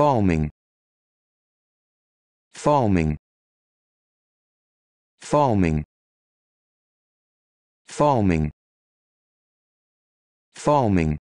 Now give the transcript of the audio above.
foaming foaming foaming foaming foaming